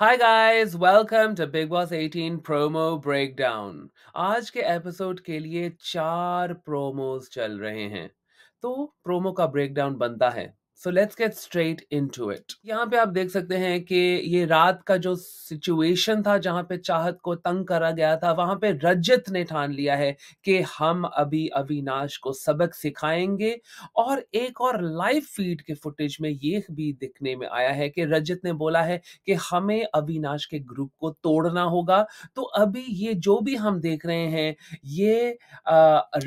Hi guys welcome to Bigg Boss 18 promo breakdown आज के episode के लिए चार प्रोमोज चल रहे हैं तो प्रोमो का ब्रेकडाउन बनता है so let's get straight into it यहाँ पे आप देख सकते हैं कि ये रात का जो सिचुएशन था जहाँ पे चाहत को तंग करा गया था वहां पे रजत ने ठान लिया है कि हम अभी अविनाश को सबक सिखाएंगे और एक और लाइव फीड के फुटेज में ये भी दिखने में आया है कि रजत ने बोला है कि हमें अविनाश के ग्रुप को तोड़ना होगा तो अभी ये जो भी हम देख रहे हैं ये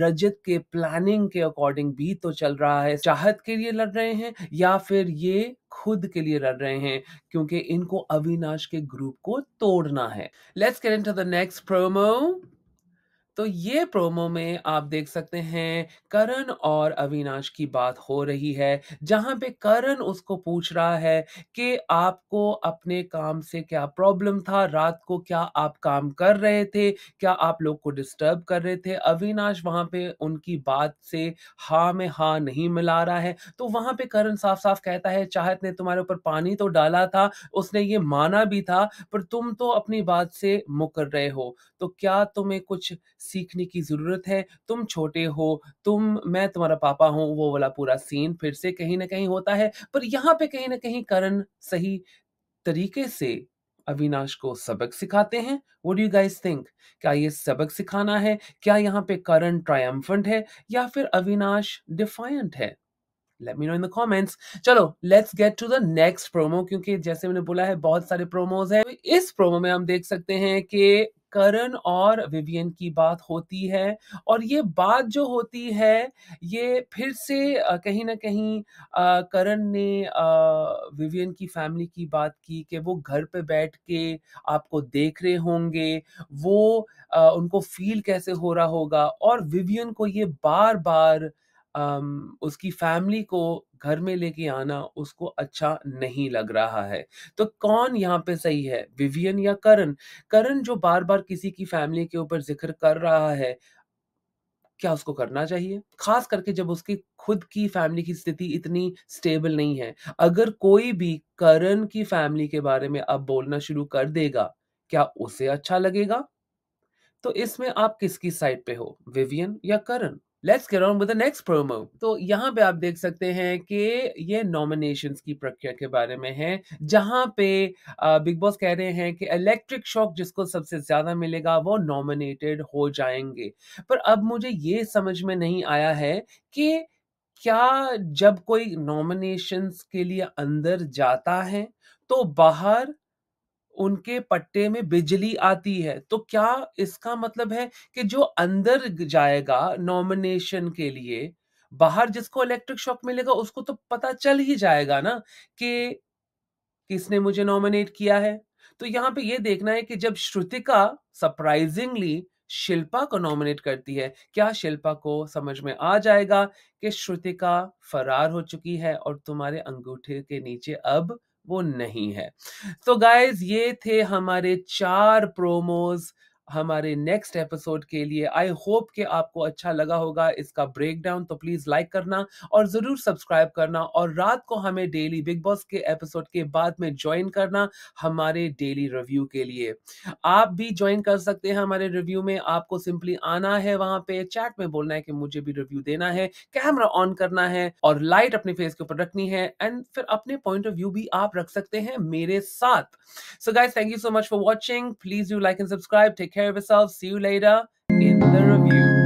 रजत के प्लानिंग के अकॉर्डिंग भी तो चल रहा है चाहत के लिए लड़ रहे हैं या फिर ये खुद के लिए लड़ रहे हैं क्योंकि इनको अविनाश के ग्रुप को तोड़ना है let's get into the next promo तो ये प्रोमो में आप देख सकते हैं करण और अविनाश की बात हो रही है जहां पे करण उसको पूछ रहा है कि आपको अपने काम से क्या प्रॉब्लम था रात को क्या आप काम कर रहे थे क्या आप लोग को डिस्टर्ब कर रहे थे अविनाश वहां पे उनकी बात से हाँ में हाँ नहीं मिला रहा है तो वहां पे करण साफ साफ कहता है चाहत ने तुम्हारे ऊपर पानी तो डाला था उसने ये माना भी था पर तुम तो अपनी बात से मुकर रहे हो तो क्या तुम्हें कुछ सीखने की ज़रूरत है तुम छोटे हो तुम मैं तुम्हारा पापा हूं वो वाला पूरा सीन फिर से कहीं ना कहीं होता है पर यहाँ पे कहीं ना कहीं करण सही तरीके से अविनाश को सबक सिखाते हैं वट यू गाइस थिंक क्या ये सबक सिखाना है क्या यहाँ पे करण ट्रायम्फंट है या फिर अविनाश डिफायंट है let me know in the comments चलो let's get to the next promo क्योंकि जैसे मैंने बोला है बहुत सारे प्रोमोज है तो इस प्रोमो में हम देख सकते हैं कि करण और विवियन की बात होती है और ये बात जो होती है ये फिर से कहीं ना कहीं करण ने विवियन की फैमिली की बात की कि वो घर पे बैठ के आपको देख रहे होंगे वो उनको फील कैसे हो रहा होगा और विवियन को ये बार बार उसकी फैमिली को घर में लेके आना उसको अच्छा नहीं लग रहा है तो कौन यहाँ पे सही है विवियन या करण करण जो बार बार किसी की फैमिली के ऊपर जिक्र कर रहा है क्या उसको करना चाहिए खास करके जब उसकी खुद की फैमिली की स्थिति इतनी स्टेबल नहीं है अगर कोई भी करण की फैमिली के बारे में अब बोलना शुरू कर देगा क्या उसे अच्छा लगेगा तो इसमें आप किसकी साइड पे हो विवियन या Karan let's get on with the next promo तो यहाँ पे आप देख सकते हैं कि ये नॉमिनेशंस की प्रक्रिया के बारे में है जहां पे बिग बॉस कह रहे हैं कि इलेक्ट्रिक शॉक जिसको सबसे ज़्यादा मिलेगा वो नॉमिनेटेड हो जाएंगे पर अब मुझे ये समझ में नहीं आया है कि क्या जब कोई नॉमिनेशंस के लिए अंदर जाता है तो बाहर उनके पट्टे में बिजली आती है तो क्या इसका मतलब है कि जो अंदर जाएगा नॉमिनेशन के लिए बाहर जिसको इलेक्ट्रिक शॉक मिलेगा उसको तो पता चल ही जाएगा ना कि किसने मुझे नॉमिनेट किया है तो यहाँ पे ये देखना है कि जब श्रुतिका सरप्राइजिंगली शिल्पा को नॉमिनेट करती है क्या शिल्पा को समझ में आ जाएगा कि श्रुतिका फरार हो चुकी है और तुम्हारे अंगूठे के नीचे अब वो नहीं है तो गाइज ये थे हमारे चार प्रोमोज हमारे नेक्स्ट एपिसोड के लिए आई होप कि आपको अच्छा लगा होगा इसका ब्रेक डाउन तो प्लीज लाइक करना और जरूर सब्सक्राइब करना और रात को हमें डेली बिग बॉस के एपिसोड के बाद में ज्वाइन करना हमारे डेली रिव्यू के लिए आप भी ज्वाइन कर सकते हैं हमारे रिव्यू में आपको सिंपली आना है वहां पे चैट में बोलना है कि मुझे भी रिव्यू देना है कैमरा ऑन करना है और लाइट अपने फेस के ऊपर रखनी है एंड फिर अपने पॉइंट ऑफ व्यू भी आप रख सकते हैं मेरे साथ so guys thank you so much for watching please you like and subscribe take care of yourselves. See you later in the review.